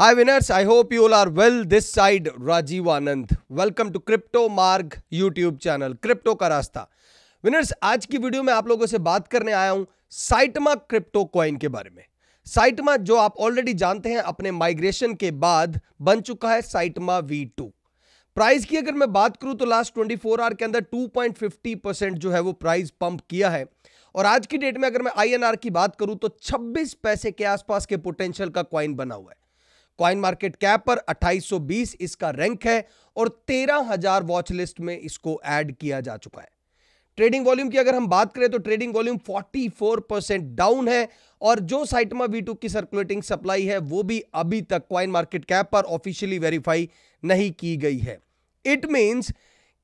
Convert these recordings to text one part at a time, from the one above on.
Hi winners, I hope you all are well. This side Rajiv Anand. Welcome to Crypto Marg YouTube channel. Crypto का रास्ता winners आज की video में आप लोगों से बात करने आया हूं साइटमा क्रिप्टो क्वाइन के बारे में साइटमा जो आप ऑलरेडी जानते हैं अपने माइग्रेशन के बाद बन चुका है साइटमा वी टू प्राइस की अगर मैं बात करूं तो लास्ट 24 आवर के अंदर 2.50 परसेंट जो है वो प्राइस पंप किया है और आज की डेट में अगर मैं आईएनआर की बात करूं तो 26 पैसे के आसपास के पोटेंशियल का क्वाइन बना हुआ है क्वाइन मार्केट कैप पर 2820 इसका रैंक है और 13000 वॉच लिस्ट में इसको ऐड किया जा चुका है ट्रेडिंग वॉल्यूम की अगर हम बात करें तो ट्रेडिंग वॉल्यूम 44 परसेंट डाउन है और जो साइटमा वी की सर्कुलेटिंग सप्लाई है वो भी अभी तक क्वाइन मार्केट कैप पर ऑफिशियली वेरीफाई नहीं की गई है इट मीन्स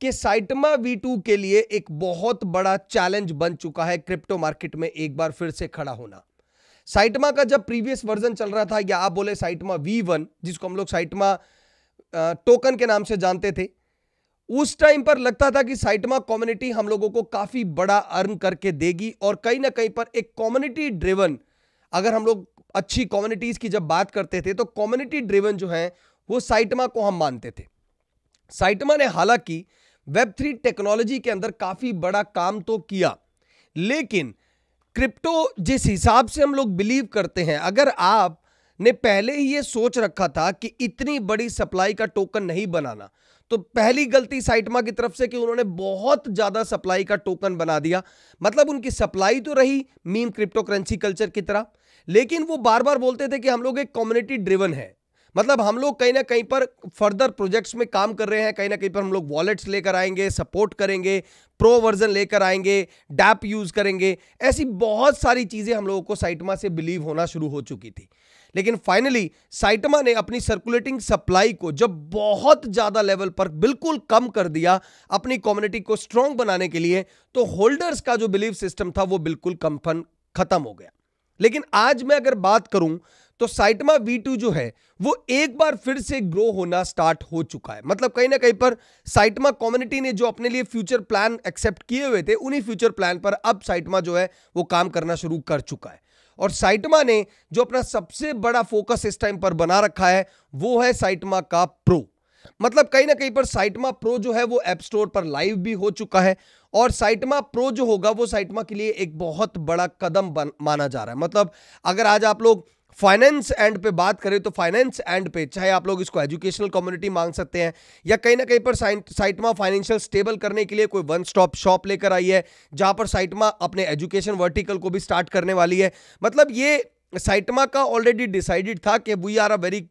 कि साइटमा वी टू के लिए एक बहुत बड़ा चैलेंज बन चुका है क्रिप्टो मार्केट में एक बार फिर से खड़ा होना साइटमा का जब प्रीवियस वर्जन चल रहा था या आप बोले साइटमा वी वन जिसको हम लोग साइटमा टोकन के नाम से जानते थे उस टाइम पर लगता था कि साइटमा कम्युनिटी हम लोगों को काफ़ी बड़ा अर्न करके देगी और कहीं ना कहीं पर एक कम्युनिटी ड्रिवन अगर हम लोग अच्छी कम्युनिटीज़ की जब बात करते थे तो कम्युनिटी ड्रिवन जो है वो साइटमा को हम मानते थे साइटमा ने हालांकि वेब थ्री टेक्नोलॉजी के अंदर काफ़ी बड़ा काम तो किया लेकिन क्रिप्टो जिस हिसाब से हम लोग बिलीव करते हैं अगर आप ने पहले ही ये सोच रखा था कि इतनी बड़ी सप्लाई का टोकन नहीं बनाना तो पहली गलती साइटमा की तरफ से कि उन्होंने बहुत ज़्यादा सप्लाई का टोकन बना दिया मतलब उनकी सप्लाई तो रही मीम क्रिप्टो करेंसी कल्चर की तरह लेकिन वो बार बार बोलते थे कि हम लोग एक कम्युनिटी ड्रिवन है मतलब हम लोग कहीं ना कहीं पर फर्दर प्रोजेक्ट्स में काम कर रहे हैं कहीं ना कहीं पर हम लोग वॉलेट्स लेकर आएंगे सपोर्ट करेंगे प्रो वर्जन लेकर आएंगे डैप यूज़ करेंगे ऐसी बहुत सारी चीज़ें हम लोगों को साइटमा से बिलीव होना शुरू हो चुकी थी लेकिन फाइनली साइटमा ने अपनी सर्कुलेटिंग सप्लाई को जब बहुत ज़्यादा लेवल पर बिल्कुल कम कर दिया अपनी कम्युनिटी को स्ट्रॉन्ग बनाने के लिए तो होल्डर्स का जो बिलीव सिस्टम था वो बिल्कुल कंफन खत्म हो गया लेकिन आज मैं अगर बात करूं तो साइटमा वी टू जो है वो एक बार फिर से ग्रो होना स्टार्ट हो चुका है मतलब कहीं ना कहीं पर साइटमा कम्युनिटी ने जो अपने लिए फ्यूचर प्लान एक्सेप्ट किए हुए थे उन्हीं फ्यूचर प्लान पर अब साइटमा जो है वो काम करना शुरू कर चुका है और साइटमा ने जो अपना सबसे बड़ा फोकस इस टाइम पर बना रखा है वो है साइटमा का प्रो मतलब कहीं ना कहीं पर साइटमा प्रो जो है वो एप स्टोर पर लाइव भी हो चुका है और साइटमा प्रो जो होगा वो साइटमा के लिए एक बहुत बड़ा कदम बन, माना जा रहा है मतलब अगर आज आप लोग फाइनेंस एंड पे बात करें तो फाइनेंस एंड पे चाहे आप लोग इसको एजुकेशनल कम्युनिटी मांग सकते हैं या कहीं ना कहीं पर साइटमा फाइनेंशियल स्टेबल करने के लिए कोई वन स्टॉप शॉप लेकर आई है जहां पर साइटमा अपने एजुकेशन वर्टिकल को भी स्टार्ट करने वाली है मतलब ये साइटमा का ऑलरेडी डिसाइडेड था कि we are a very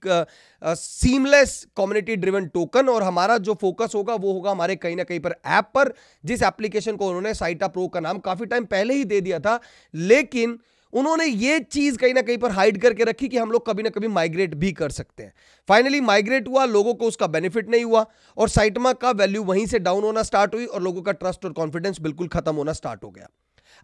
seamless community driven token और हमारा जो फोकस होगा वो होगा हमारे कहीं ना कहीं पर ऐप पर जिस एप्लीकेशन को उन्होंने साइटा प्रो का नाम काफ़ी टाइम पहले ही दे दिया था लेकिन उन्होंने ये चीज कहीं ना कहीं पर हाइड करके रखी कि हम लोग कभी ना कभी माइग्रेट भी कर सकते हैं फाइनली माइग्रेट हुआ लोगों को उसका बेनिफिट नहीं हुआ और साइटमा का वैल्यू वहीं से डाउन होना स्टार्ट हुई और लोगों का ट्रस्ट और कॉन्फिडेंस बिल्कुल खत्म होना स्टार्ट हो गया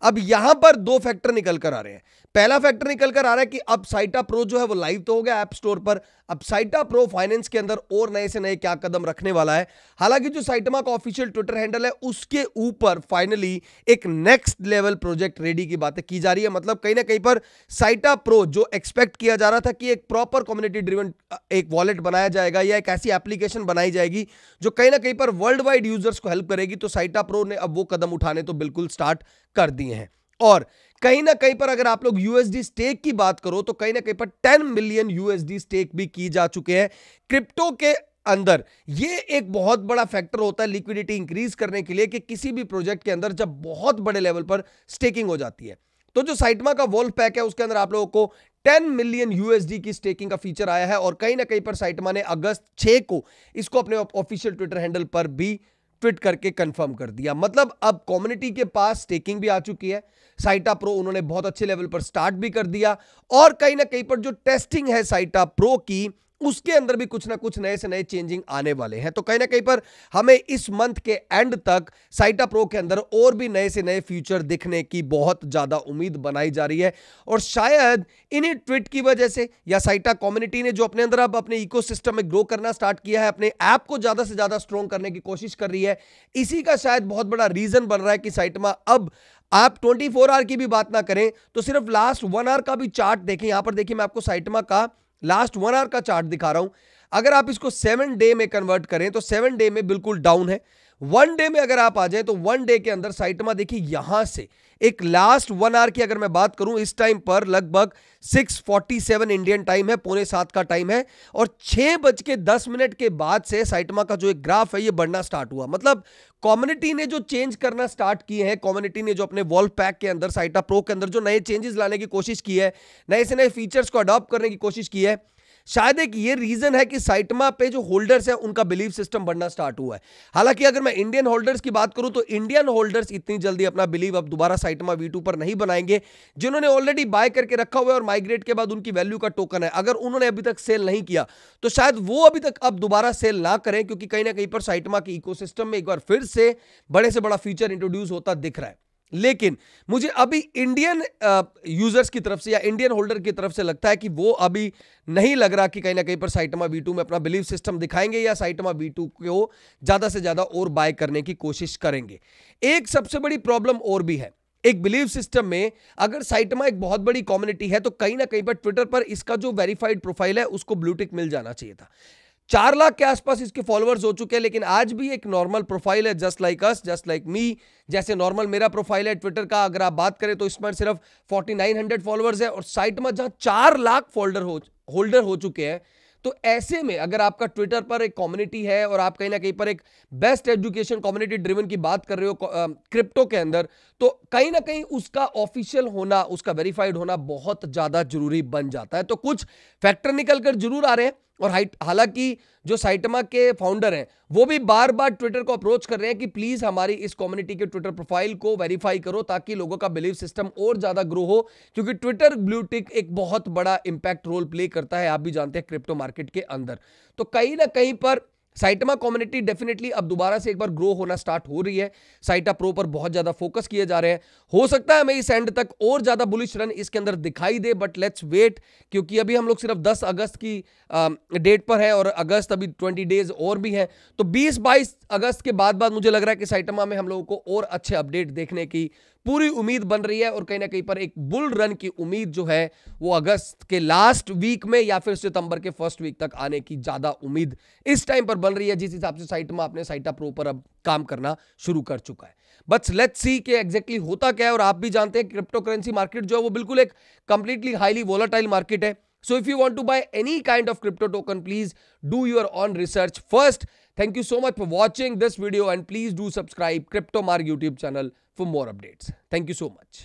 अब यहां पर दो फैक्टर निकल कर आ रहे हैं पहला फैक्टर निकल कर आ रहा है कि अब साइटा प्रो जो है वो लाइव तो हो गया ऐप स्टोर पर अब साइटा प्रो फाइनेंस के अंदर और नए से नए क्या कदम रखने वाला है हालांकि जो साइटमा का ऑफिशियल ट्विटर हैंडल है उसके ऊपर फाइनली एक नेक्स्ट लेवल प्रोजेक्ट रेडी की बातें की जा रही है मतलब कहीं ना कहीं पर साइटा प्रो जो एक्सपेक्ट किया जा रहा था कि एक प्रॉपर कम्युनिटी ड्रिवन एक वॉलेट बनाया जाएगा या एक ऐसी एप्लीकेशन बनाई जाएगी जो कहीं ना कहीं पर वर्ल्ड वाइड यूजर्स को हेल्प करेगी तो साइटा प्रो ने अब वो कदम उठाने तो बिल्कुल स्टार्ट कर दिए हैं और कहीं ना कहीं पर अगर आप लोग यूएसडी स्टेक की बात करो तो कहीं ना कहीं पर 10 मिलियन यूएसडी स्टेक भी की जा चुके हैं क्रिप्टो के अंदर ये एक बहुत बड़ा फैक्टर होता है लिक्विडिटी इंक्रीज करने के लिए कि किसी भी प्रोजेक्ट के अंदर जब बहुत बड़े लेवल पर स्टेकिंग हो जाती है तो जो साइटमा का वोल्फ पैक है उसके अंदर आप लोगों को 10 मिलियन यूएसडी की स्टेकिंग का फीचर आया है और कहीं ना कहीं पर साइटमा ने अगस्त 6 को इसको अपने ऑफिशियल ट्विटर हैंडल पर भी फिट करके कंफर्म कर दिया मतलब अब कॉम्युनिटी के पास टेकिंग भी आ चुकी है साइटा प्रो उन्होंने बहुत अच्छे लेवल पर स्टार्ट भी कर दिया और कहीं ना कहीं पर जो टेस्टिंग है साइटा प्रो की उसके अंदर भी कुछ ना कुछ नए से नए चेंजिंग आने वाले हैं तो कहीं ना कहीं पर हमें इस मंथ के एंड तक साइटा प्रो के अंदर और भी नए से नए फ्यूचर दिखने की बहुत ज़्यादा उम्मीद बनाई जा रही है और शायद इन्हीं ट्वीट की वजह से या साइटा कम्युनिटी ने जो अपने अंदर अब अपने इकोसिस्टम में ग्रो करना स्टार्ट किया है अपने ऐप को ज़्यादा से ज़्यादा स्ट्रॉन्ग करने की कोशिश कर रही है इसी का शायद बहुत बड़ा रीज़न बन रहा है कि साइटमा अब आप 24 फोर आवर की भी बात ना करें तो सिर्फ लास्ट वन आवर का भी चार्ट देखें यहां पर देखिए मैं आपको साइटमा का लास्ट वन आवर का चार्ट दिखा रहा हूं अगर आप इसको सेवन डे में कन्वर्ट करें तो सेवन डे में बिल्कुल डाउन है वन डे में अगर आप आ जाए तो वन डे के अंदर साइटमा देखिए यहां से एक लास्ट वन आवर की अगर मैं बात करूं इस टाइम पर लगभग 6:47 इंडियन टाइम है पौने सात का टाइम है और छह बज के दस मिनट के बाद से साइटमा का जो एक ग्राफ है ये बढ़ना स्टार्ट हुआ मतलब कम्युनिटी ने जो चेंज करना स्टार्ट किए हैं कम्युनिटी ने जो अपने वॉल पैक के अंदर साइटा प्रो के अंदर जो नए चेंजेस लाने की कोशिश की है नए से नए फीचर्स को अडॉप्ट करने की कोशिश की है शायद एक ये रीजन है कि साइटमा पे जो होल्डर्स हैं उनका बिलीव सिस्टम बढ़ना स्टार्ट हुआ है हालांकि अगर मैं इंडियन होल्डर्स की बात करूं तो इंडियन होल्डर्स इतनी जल्दी अपना बिलीव अब दोबारा साइटमा वी पर नहीं बनाएंगे जिन्होंने ऑलरेडी बाय करके रखा हुआ है और माइग्रेट के बाद उनकी वैल्यू का टोकन है अगर उन्होंने अभी तक सेल नहीं किया तो शायद वो अभी तक अब दोबारा सेल ना करें क्योंकि कहीं ना कहीं पर साइटमा के इकोसिस्टम में एक बार फिर से बड़े से बड़ा फीचर इंट्रोड्यूस होता दिख रहा है लेकिन मुझे अभी इंडियन यूजर्स की तरफ से या इंडियन होल्डर की तरफ से लगता है कि वो अभी नहीं लग रहा कि कहीं ना कहीं पर साइटमा बी में अपना बिलीव सिस्टम दिखाएंगे या साइटमा बी टू को ज़्यादा से ज़्यादा और बाय करने की कोशिश करेंगे एक सबसे बड़ी प्रॉब्लम और भी है एक बिलीव सिस्टम में अगर साइटमा एक बहुत बड़ी कम्युनिटी है तो कहीं ना कहीं पर ट्विटर पर इसका जो वेरीफाइड प्रोफाइल है उसको ब्लूटिक मिल जाना चाहिए था चार लाख के आसपास इसके फॉलोअर्स हो चुके हैं लेकिन आज भी एक नॉर्मल प्रोफाइल है just like us just like me जैसे नॉर्मल मेरा प्रोफाइल है ट्विटर का अगर आप बात करें तो इसमें सिर्फ 4900 फॉलोअर्स है और साइट में जहां चार लाख फोल्डर हो होल्डर हो चुके हैं तो ऐसे में अगर आपका ट्विटर पर एक कम्युनिटी है और आप कहीं ना कहीं पर एक बेस्ट एजुकेशन कम्युनिटी ड्रिवन की बात कर रहे हो क्रिप्टो के अंदर तो कहीं ना कहीं उसका ऑफिशियल होना उसका वेरीफाइड होना बहुत ज़्यादा जरूरी बन जाता है तो कुछ फैक्टर निकल कर जरूर आ रहे हैं और हालांकि जो साइटमा के फाउंडर हैं वो भी बार बार ट्विटर को अप्रोच कर रहे हैं कि प्लीज़ हमारी इस कम्युनिटी के ट्विटर प्रोफाइल को वेरीफाई करो ताकि लोगों का बिलीव सिस्टम और ज़्यादा ग्रो हो क्योंकि ट्विटर ब्लूटिक एक बहुत बड़ा इंपैक्ट रोल प्ले करता है आप भी जानते हैं क्रिप्टो मार्केट के अंदर तो कहीं ना कहीं पर साइटमा कम्युनिटी डेफिनेटली अब दोबारा से एक बार ग्रो होना स्टार्ट हो रही है साइटा प्रो पर बहुत ज्यादा फोकस किए जा रहे हैं हो सकता है हमें इस एंड तक और ज्यादा बुलिश रन इसके अंदर दिखाई दे बट लेट्स वेट क्योंकि अभी हम लोग सिर्फ 10 अगस्त की डेट पर है और अगस्त अभी 20 डेज और भी है तो 20 बाईस अगस्त के बाद बाद मुझे लग रहा है कि साइटमा में हम लोगों को और अच्छे अपडेट देखने की पूरी उम्मीद बन रही है और कहीं ना कहीं पर एक बुल रन की उम्मीद जो है वो अगस्त के लास्ट वीक में या फिर सितंबर के फर्स्ट वीक तक आने की ज़्यादा उम्मीद इस टाइम पर बन रही है जिस हिसाब से साइट में आपने साइटा प्रो पर अब काम करना शुरू कर चुका है बट लेट्स सी के एग्जैक्टली होता क्या है और आप भी जानते हैं क्रिप्टो करेंसी मार्केट जो है वो बिल्कुल एक कंप्लीटली हाईली वोलाटाइल मार्केट है so if you want to buy any kind of crypto token please do your own research first thank you so much for watching this video and please do subscribe crypto Marg YouTube channel for more updates. Thank you so much.